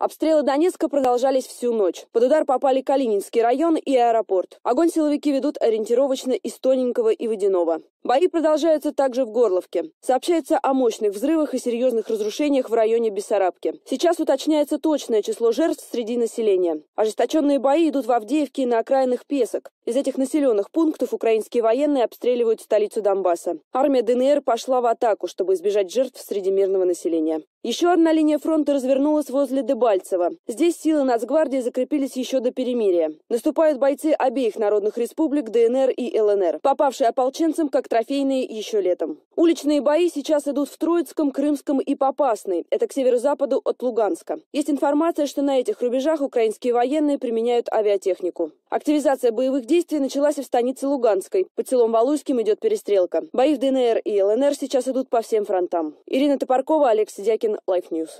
Обстрелы Донецка продолжались всю ночь. Под удар попали Калининский район и аэропорт. Огонь силовики ведут ориентировочно из Тоненького и Водяного. Бои продолжаются также в Горловке. Сообщается о мощных взрывах и серьезных разрушениях в районе Бессарабки. Сейчас уточняется точное число жертв среди населения. Ожесточенные бои идут в Авдеевке и на окраинах Песок. Из этих населенных пунктов украинские военные обстреливают столицу Донбасса. Армия ДНР пошла в атаку, чтобы избежать жертв среди мирного населения. Еще одна линия фронта развернулась возле Дебальцева. Здесь силы Нацгвардии закрепились еще до перемирия. Наступают бойцы обеих народных республик ДНР и ЛНР, попавшие ополченцам как трофейные еще летом. Уличные бои сейчас идут в Троицком, Крымском и Попасной. Это к северо-западу от Луганска. Есть информация, что на этих рубежах украинские военные применяют авиатехнику. Активизация боевых действий началась и в станице Луганской. Под селом Валуйским идет перестрелка. Бои в ДНР и ЛНР сейчас идут по всем фронтам. Ирина Топоркова, Олег Сидякин, Life News.